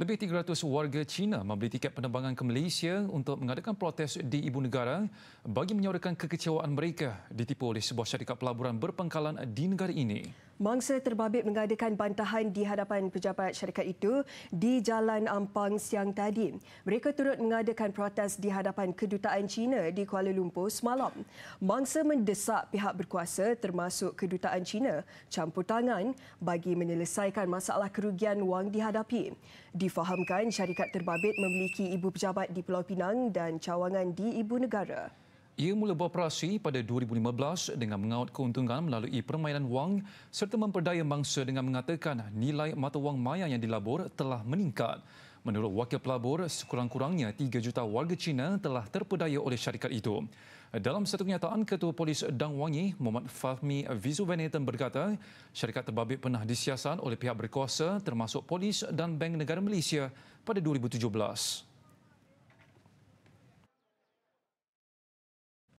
Lebih 300 warga China membeli tiket penerbangan ke Malaysia untuk mengadakan protes di ibu negara bagi menyuarakan kekecewaan mereka ditipu oleh sebuah syarikat pelaburan berpangkalan di negara ini. Mangsa terbabit mengadakan bantahan di hadapan pejabat syarikat itu di Jalan Ampang siang tadi. Mereka turut mengadakan protes di hadapan kedutaan China di Kuala Lumpur semalam. Mangsa mendesak pihak berkuasa termasuk kedutaan China campur tangan bagi menyelesaikan masalah kerugian wang dihadapi. Difahamkan syarikat terbabit memiliki ibu pejabat di Pulau Pinang dan cawangan di ibu negara. Ia mula beroperasi pada 2015 dengan mengaut keuntungan melalui permainan wang serta memperdaya mangsa dengan mengatakan nilai mata wang maya yang dilabur telah meningkat. Menurut wakil pelabur, sekurang-kurangnya 3 juta warga China telah terpedaya oleh syarikat itu. Dalam satu kenyataan, Ketua Polis Dang Wangi, Muhammad Fahmi Vizuvenetan berkata, syarikat terbabit pernah disiasat oleh pihak berkuasa termasuk polis dan Bank Negara Malaysia pada 2017.